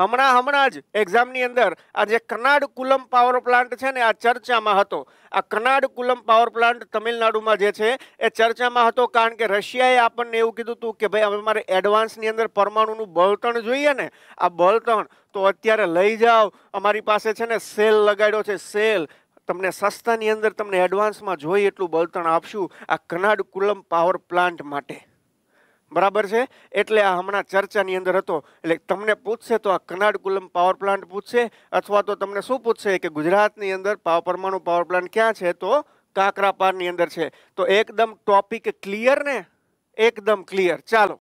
હમણાં હમણાં જ એક્ઝામની અંદર આ જે કનાડ કુલમ પાવર પ્લાન્ટ છે ને આ ચર્ચામાં હતો આ કનાડ કુલમ પાવર પ્લાન્ટ તમિલનાડુમાં જે છે એ ચર્ચામાં હતો કારણ કે રશિયાએ આપણને એવું કીધું હતું કે ભાઈ હવે મારે એડવાન્સની અંદર પરમાણુનું બળતણ જોઈએ ને આ બળતણ તો અત્યારે લઈ જાઓ અમારી પાસે છે ને સેલ લગાડ્યો છે સેલ તમને સસ્તાની અંદર તમને એડવાન્સમાં જોઈએ એટલું બળતણ આપશું આ કનાડ કુલમ પાવર પ્લાન્ટ માટે બરાબર છે એટલે આ હમણાં ચર્ચાની અંદર હતો એટલે તમને પૂછશે તો આ કનાડકુલમ પાવર પ્લાન્ટ પૂછશે અથવા તો તમને શું પૂછશે કે ગુજરાતની અંદર પાવર પરમાણુ પાવર પ્લાન્ટ ક્યાં છે તો કાકરાપારની અંદર છે તો એકદમ ટોપિક ક્લિયર ને એકદમ ક્લિયર ચાલો